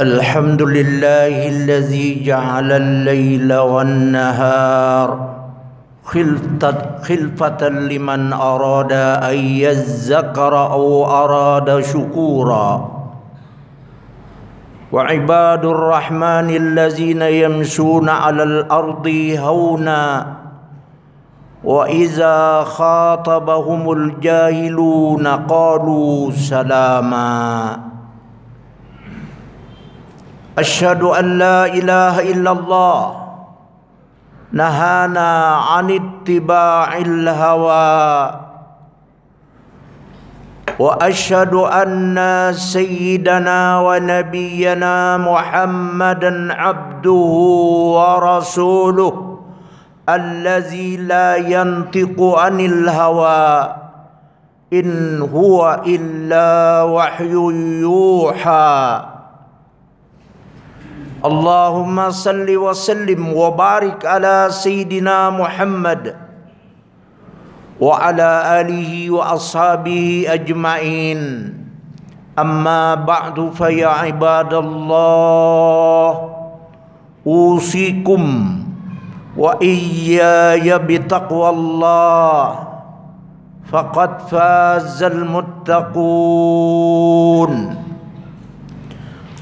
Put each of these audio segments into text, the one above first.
الحمد لله الذي جعل الليل والنهار خلفة لمن أراد أن يذكر أو أراد شكورا وعباد الرحمن الذين يمشون على الأرض هونا وإذا خاطبهم الجاهلون قالوا سلاماً أشهد أن لا إله إلا الله نهانا عن اتباع الهوى وأشهد أن سيدنا ونبينا محمدا عبده ورسوله الذي لا ينطق عن الهوى إن هو إلا وحي يوحى اللهم صل وسلم وبارك على سيدنا محمد وعلى آله وأصحابه أجمعين أما بعد فيا عباد الله أوصيكم وإياي بتقوى الله فقد فاز المتقون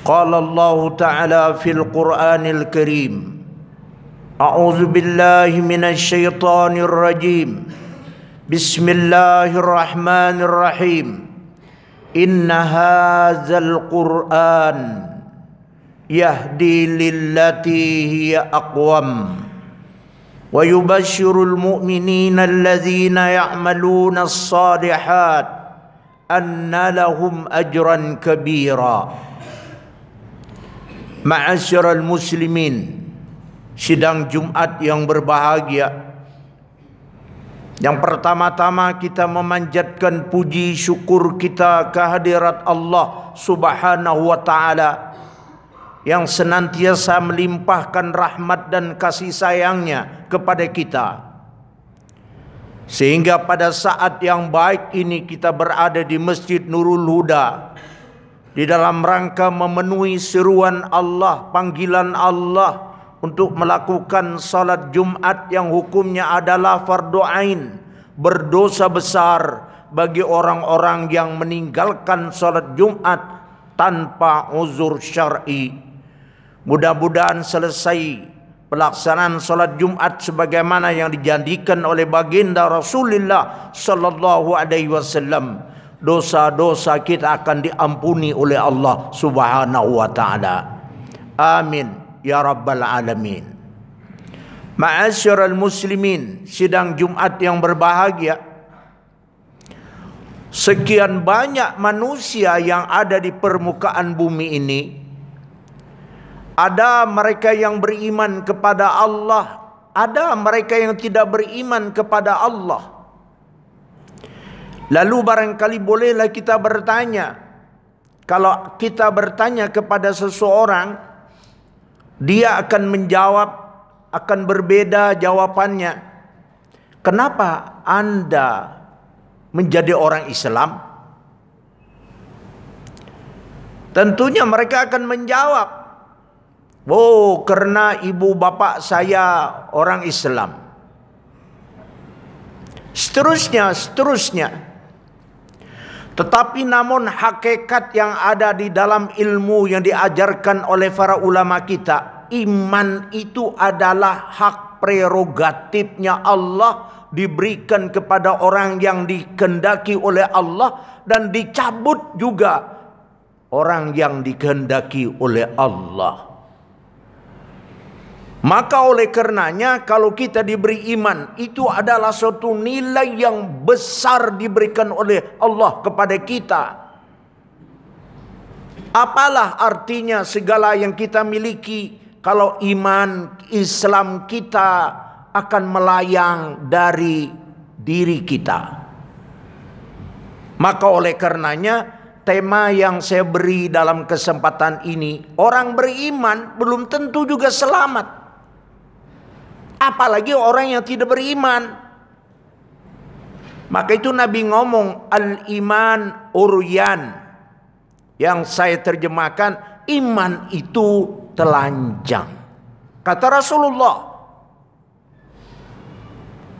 قال الله تعالى في القرآن الكريم أعوذ بالله من الشيطان الرجيم بسم الله الرحمن الرحيم إن هذا القرآن يهدي للتي هي أقوم ويبشر المؤمنين الذين يعملون الصالحات أن لهم أجرا كبيرا Ma'asyiral muslimin Sidang Jumat yang berbahagia Yang pertama-tama kita memanjatkan puji syukur kita kehadirat Allah subhanahu wa ta'ala Yang senantiasa melimpahkan rahmat dan kasih sayangnya kepada kita Sehingga pada saat yang baik ini kita berada di Masjid Nurul Huda Masjid Nurul Huda di dalam rangka memenuhi seruan Allah, panggilan Allah untuk melakukan salat Jumat yang hukumnya adalah fardu ain, berdosa besar bagi orang-orang yang meninggalkan salat Jumat tanpa uzur syar'i. Mudah-mudahan selesai pelaksanaan salat Jumat sebagaimana yang dijanjikan oleh baginda Rasulullah sallallahu alaihi wasallam dosa-dosa kita akan diampuni oleh Allah Subhanahu wa taala. Amin ya rabbal alamin. Ma'asyiral muslimin, sidang Jumat yang berbahagia. Sekian banyak manusia yang ada di permukaan bumi ini. Ada mereka yang beriman kepada Allah, ada mereka yang tidak beriman kepada Allah. Lalu barangkali bolehlah kita bertanya. Kalau kita bertanya kepada seseorang, dia akan menjawab akan berbeda jawabannya. Kenapa Anda menjadi orang Islam? Tentunya mereka akan menjawab, "Oh, karena ibu bapak saya orang Islam." Seterusnya, seterusnya. Tetapi namun hakikat yang ada di dalam ilmu yang diajarkan oleh para ulama kita, iman itu adalah hak prerogatifnya Allah diberikan kepada orang yang dikendaki oleh Allah dan dicabut juga orang yang dikendaki oleh Allah. Maka oleh karenanya kalau kita diberi iman itu adalah suatu nilai yang besar diberikan oleh Allah kepada kita. Apalah artinya segala yang kita miliki kalau iman Islam kita akan melayang dari diri kita. Maka oleh karenanya tema yang saya beri dalam kesempatan ini, orang beriman belum tentu juga selamat apalagi orang yang tidak beriman. Maka itu Nabi ngomong al-iman uryan. Yang saya terjemahkan iman itu telanjang. Kata Rasulullah.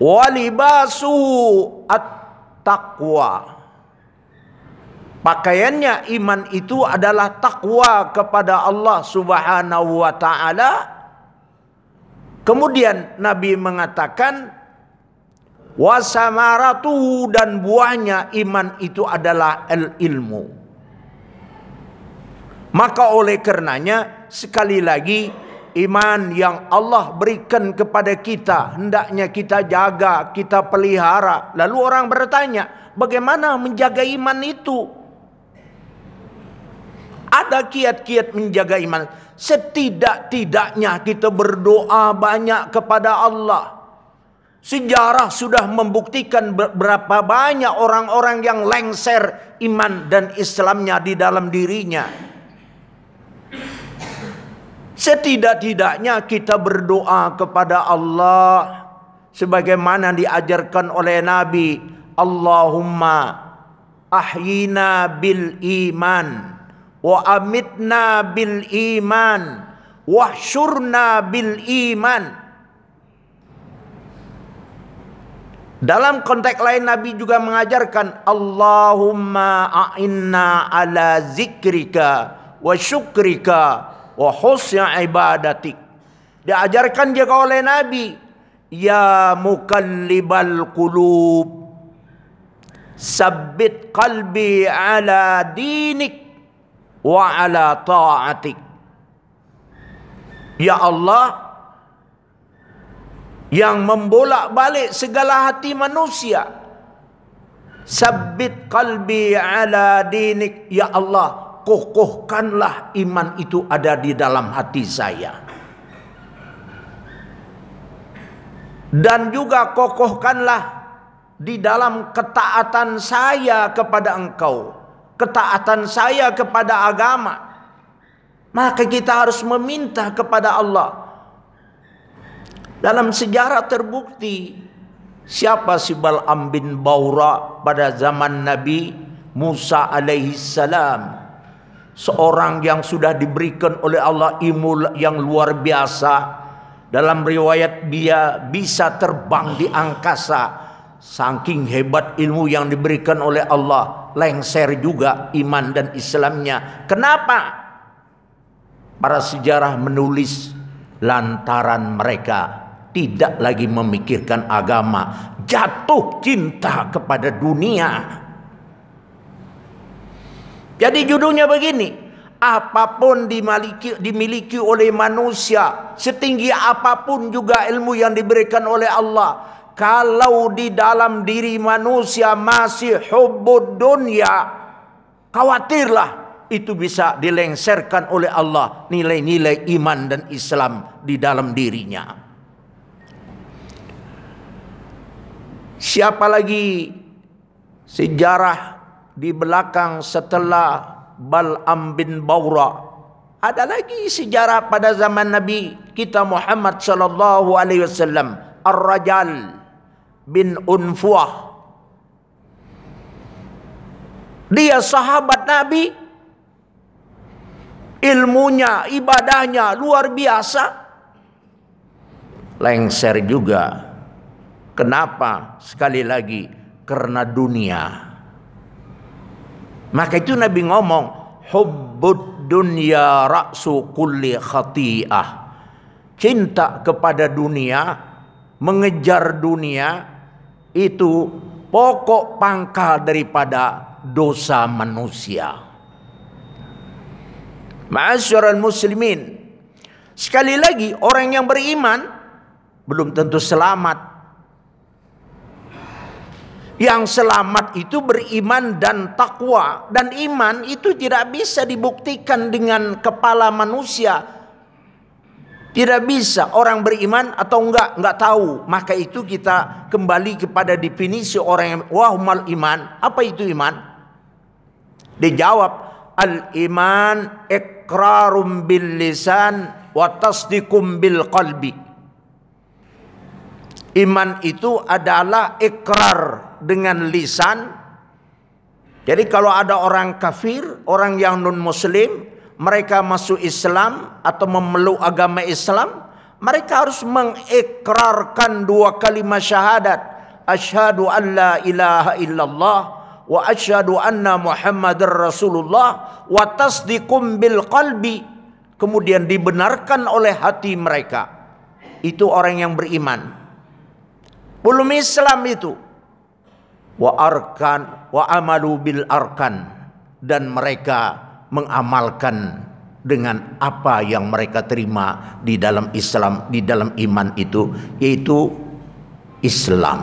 walibasu at-taqwa. Pakaiannya iman itu adalah takwa kepada Allah Subhanahu wa taala Kemudian Nabi mengatakan wasamaratuhu dan buahnya iman itu adalah el ilmu. Maka oleh karenanya sekali lagi iman yang Allah berikan kepada kita hendaknya kita jaga, kita pelihara. Lalu orang bertanya, bagaimana menjaga iman itu? ada kiat-kiat menjaga iman. Setidak-tidaknya kita berdoa banyak kepada Allah. Sejarah sudah membuktikan berapa banyak orang-orang yang lengser iman dan Islamnya di dalam dirinya. Setidak-tidaknya kita berdoa kepada Allah sebagaimana diajarkan oleh Nabi Allahumma ahyina bil iman. wa amitna bil iman wahsyurna bil iman Dalam konteks lain Nabi juga mengajarkan Allahumma a'inna ala zikrika wa syukrika wa husna ibadatik. Diajarkan juga oleh Nabi, ya mukallibal qulub sabbit qalbi ala dinik wa ala ta'atik. Ya Allah yang membolak-balik segala hati manusia. Sabbit qalbi ala dinik ya Allah, kokohkanlah iman itu ada di dalam hati saya. Dan juga kokohkanlah di dalam ketaatan saya kepada Engkau ketaatan saya kepada agama maka kita harus meminta kepada Allah dalam sejarah terbukti siapa Sibal Ambin Baura pada zaman Nabi Musa alaihi salam seorang yang sudah diberikan oleh Allah ilmu yang luar biasa dalam riwayat dia bisa terbang di angkasa Saking hebat ilmu yang diberikan oleh Allah, lengser juga iman dan Islamnya. Kenapa? Para sejarah menulis lantaran mereka tidak lagi memikirkan agama, jatuh cinta kepada dunia. Jadi judulnya begini, apapun dimiliki, dimiliki oleh manusia, setinggi apapun juga ilmu yang diberikan oleh Allah, kalau di dalam diri manusia masih hubbud dunia, khawatirlah itu bisa dilengserkan oleh Allah nilai-nilai iman dan Islam di dalam dirinya. Siapa lagi sejarah di belakang setelah Bal'am bin Baura ada lagi sejarah pada zaman Nabi kita Muhammad sallallahu alaihi wasallam Ar-Rajal bin Unfuah. Dia sahabat Nabi. Ilmunya, ibadahnya luar biasa. Lengser juga. Kenapa? Sekali lagi, karena dunia. Maka itu Nabi ngomong, hubbud dunya ra'su kulli khati'ah. Cinta kepada dunia, mengejar dunia itu pokok pangkal daripada dosa manusia. Ma'asyiral muslimin. Sekali lagi orang yang beriman belum tentu selamat. Yang selamat itu beriman dan takwa dan iman itu tidak bisa dibuktikan dengan kepala manusia tidak bisa orang beriman atau enggak, enggak tahu. Maka itu kita kembali kepada definisi orang yang wahumal iman. Apa itu iman? Dijawab al iman ikrarum bil lisan wa tasdikum bil qalbi. Iman itu adalah ikrar dengan lisan. Jadi kalau ada orang kafir, orang yang non muslim, mereka masuk Islam atau memeluk agama Islam, mereka harus mengikrarkan dua kalimat syahadat. Asyhadu an la ilaha illallah wa asyhadu anna Muhammadar Rasulullah wa tasdiqum bil qalbi. Kemudian dibenarkan oleh hati mereka. Itu orang yang beriman. Belum Islam itu. Wa arkan wa amalu bil arkan dan mereka mengamalkan dengan apa yang mereka terima di dalam Islam, di dalam iman itu, yaitu Islam.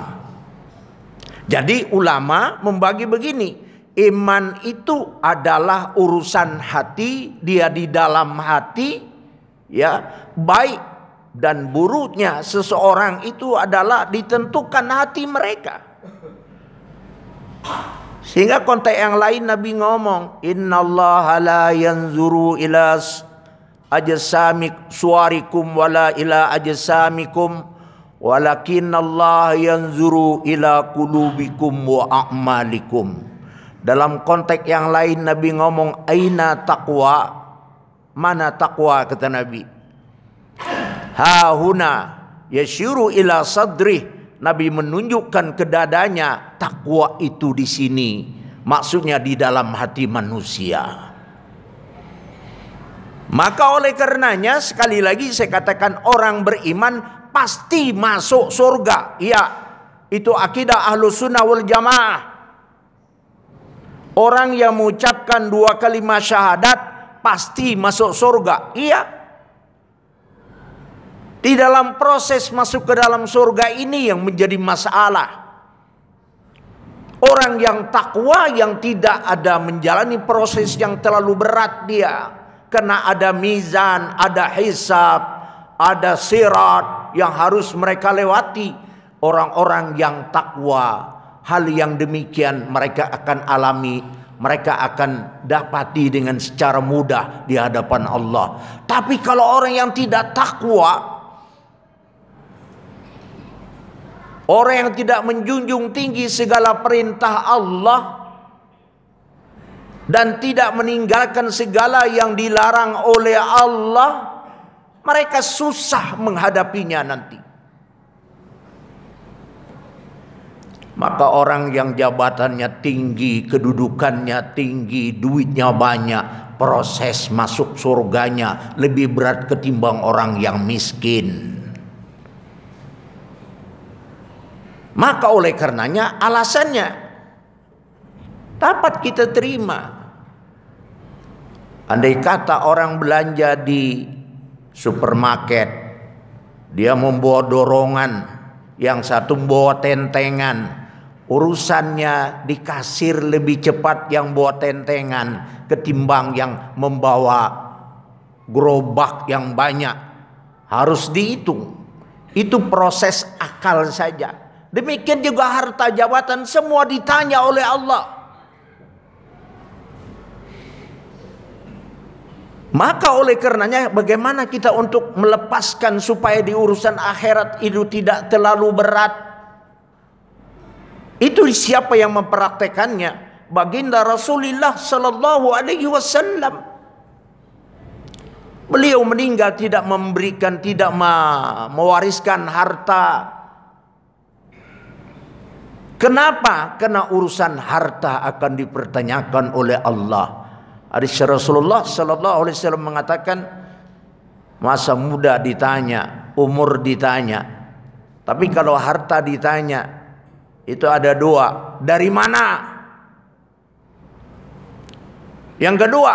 Jadi ulama membagi begini, iman itu adalah urusan hati, dia di dalam hati, ya baik dan buruknya seseorang itu adalah ditentukan hati mereka. Sehingga konteks yang lain Nabi ngomong, Inna Allah la yanzuru ila ajasamik suarikum wala ila ajasamikum walakin Allah yanzuru ila kulubikum wa a'malikum. Dalam konteks yang lain Nabi ngomong, Aina taqwa? Mana taqwa kata Nabi? Ha huna yashiru ila sadrih Nabi menunjukkan ke dadanya takwa itu di sini. Maksudnya di dalam hati manusia. Maka oleh karenanya sekali lagi saya katakan orang beriman pasti masuk surga. Iya, itu akidah ahlu sunnah wal jamaah. Orang yang mengucapkan dua kalimat syahadat pasti masuk surga. Iya, di dalam proses masuk ke dalam surga ini yang menjadi masalah. Orang yang takwa yang tidak ada menjalani proses yang terlalu berat dia. Karena ada mizan, ada hisab, ada sirat yang harus mereka lewati. Orang-orang yang takwa. Hal yang demikian mereka akan alami. Mereka akan dapati dengan secara mudah di hadapan Allah. Tapi kalau orang yang tidak takwa, Orang yang tidak menjunjung tinggi segala perintah Allah dan tidak meninggalkan segala yang dilarang oleh Allah, mereka susah menghadapinya nanti. Maka orang yang jabatannya tinggi, kedudukannya tinggi, duitnya banyak, proses masuk surganya lebih berat ketimbang orang yang miskin. Maka oleh karenanya alasannya dapat kita terima. Andai kata orang belanja di supermarket, dia membawa dorongan, yang satu membawa tentengan, urusannya di kasir lebih cepat yang bawa tentengan ketimbang yang membawa gerobak yang banyak harus dihitung itu proses akal saja Demikian juga harta jabatan semua ditanya oleh Allah. Maka oleh karenanya bagaimana kita untuk melepaskan supaya di urusan akhirat itu tidak terlalu berat. Itu siapa yang mempraktekannya? Baginda Rasulullah Sallallahu Alaihi Wasallam. Beliau meninggal tidak memberikan, tidak mewariskan harta Kenapa? Karena urusan harta akan dipertanyakan oleh Allah. Hadis Rasulullah Sallallahu Alaihi Wasallam mengatakan masa muda ditanya, umur ditanya, tapi kalau harta ditanya itu ada dua. Dari mana? Yang kedua,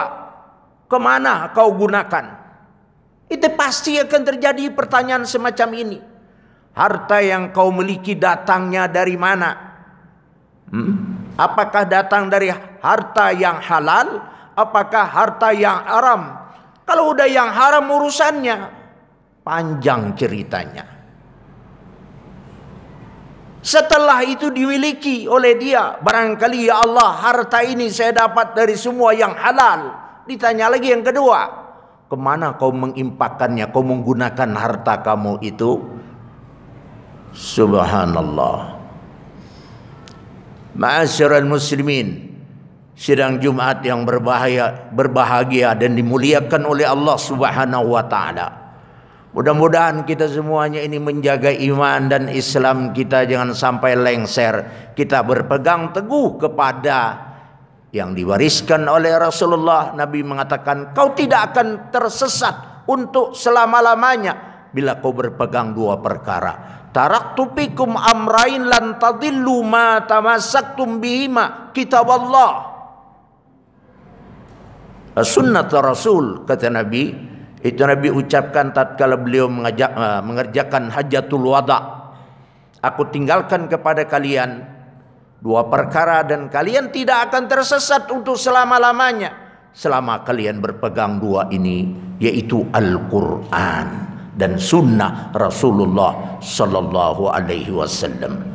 kemana kau gunakan? Itu pasti akan terjadi pertanyaan semacam ini. Harta yang kau miliki datangnya dari mana? Hmm? Apakah datang dari harta yang halal? Apakah harta yang haram? Kalau udah yang haram urusannya panjang ceritanya. Setelah itu dimiliki oleh dia, barangkali ya Allah, harta ini saya dapat dari semua yang halal. Ditanya lagi yang kedua, kemana kau mengimpakannya? Kau menggunakan harta kamu itu? Subhanallah. Ma'asyiral muslimin, sidang Jumat yang berbahaya, berbahagia dan dimuliakan oleh Allah Subhanahu wa taala. Mudah-mudahan kita semuanya ini menjaga iman dan Islam kita jangan sampai lengser. Kita berpegang teguh kepada yang diwariskan oleh Rasulullah. Nabi mengatakan, kau tidak akan tersesat untuk selama-lamanya bila kau berpegang dua perkara. Tarak tupikum amrain lan tadillu ma tamassaktum bihima kitab Allah. Sunnat Rasul kata Nabi itu Nabi ucapkan tatkala beliau mengajak, eh, mengerjakan hajatul wada. Aku tinggalkan kepada kalian dua perkara dan kalian tidak akan tersesat untuk selama-lamanya selama kalian berpegang dua ini yaitu Al-Qur'an. dan sunnah Rasulullah sallallahu alaihi wasallam.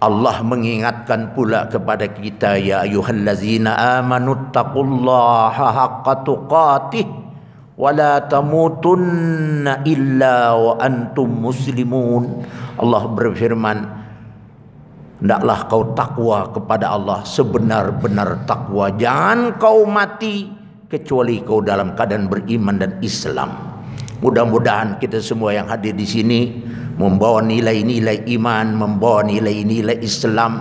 Allah mengingatkan pula kepada kita ya ayyuhallazina amanu taqullaha haqqa tuqatih wa la tamutunna illa wa antum muslimun. Allah berfirman Tidaklah kau takwa kepada Allah sebenar-benar takwa. Jangan kau mati kecuali kau dalam keadaan beriman dan Islam. Mudah-mudahan kita semua yang hadir di sini membawa nilai-nilai iman, membawa nilai-nilai Islam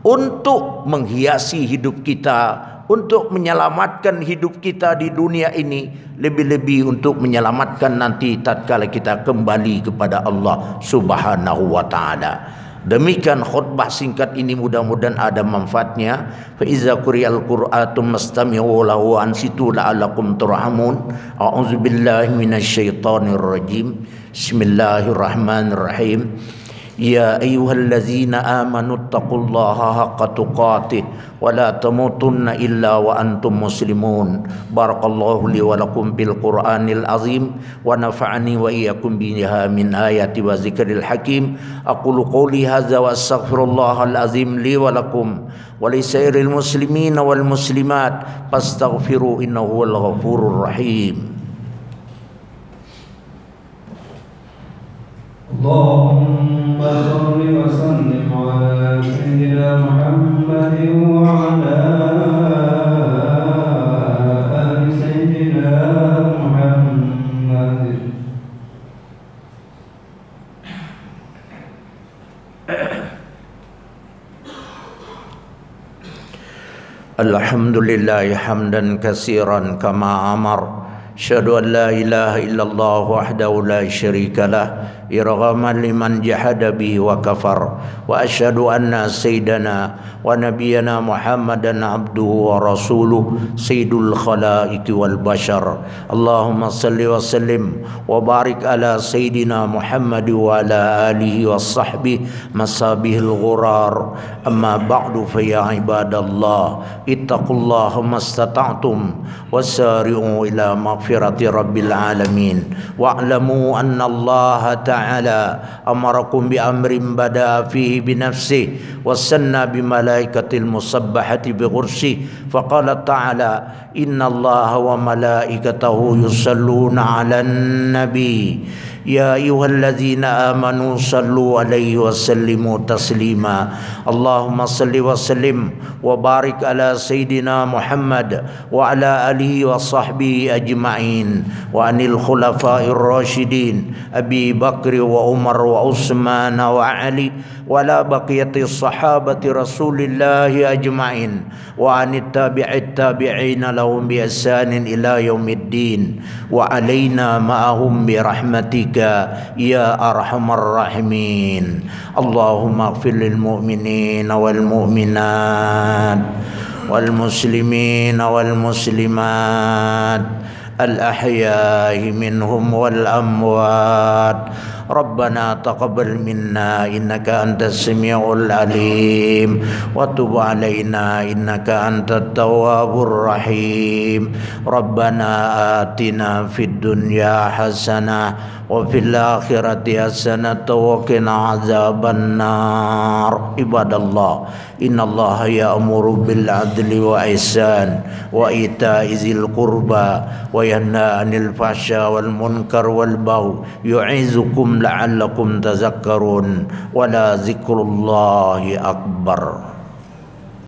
untuk menghiasi hidup kita, untuk menyelamatkan hidup kita di dunia ini, lebih-lebih untuk menyelamatkan nanti tatkala kita kembali kepada Allah Subhanahu wa taala. Demikian khutbah singkat ini mudah-mudahan ada manfaatnya. Fa iza quri'al qur'atu mastami'u lahu an situ la'alakum turhamun. A'udzu billahi minasy rajim. Bismillahirrahmanirrahim. يا أيها الذين آمنوا اتقوا الله حق تقاته ولا تموتن إلا وأنتم مسلمون بارك الله لي ولكم بالقرآن العظيم ونفعني وإياكم بها من آيات وذكر الحكيم أقول قولي هذا وأستغفر الله العظيم لي ولكم ولسائر المسلمين والمسلمات فاستغفروا إنه هو الغفور الرحيم اللهم صل وسلم على سيدنا محمد وعلى آل سيدنا محمد الحمد لله حمدا كثيرا كما أمر أشهد أن لا إله إلا الله وحده لا شريك له إرغاما لمن جحد به وكفر وأشهد أن سيدنا ونبينا محمدا عبده ورسوله سيد الخلائق والبشر اللهم صل وسلم وبارك على سيدنا محمد وعلى آله وصحبه مصابه الغرار أما بعد فيا عباد الله اتقوا الله ما استطعتم وسارعوا إلى مغفرة رب العالمين واعلموا أن الله تعالى تعالى أمركم بأمر بدأ فيه بنفسه وسنى بملائكة المصبحة بغرسه فقال تعالى إن الله وملائكته يصلون على النبي يا أيها الذين آمنوا صلوا عليه وسلموا تسليما اللهم صل وسلم وبارك على سيدنا محمد وعلى آله وصحبه أجمعين وأن الخلفاء الراشدين أبي بكر وعمر وعثمان وعلي ولا بقية الصحابة رسول الله أجمعين وعن التابع التابعين لهم بإحسان إلى يوم الدين وعلينا معهم برحمتك يا أرحم الراحمين اللهم اغفر للمؤمنين والمؤمنات والمسلمين والمسلمات الأحياء منهم والأموات ربنا تقبل منا إنك أنت السميع العليم وتب علينا إنك أنت التواب الرحيم ربنا آتنا في الدنيا حسنة وفي الآخرة حسنة وقنا عذاب النار عباد الله إن الله يأمر بالعدل وإحسان وإيتاء ذي القربى وينهى عن الفحشاء والمنكر والبغي يعظكم لعلكم تذكرون ولا ذكر الله أكبر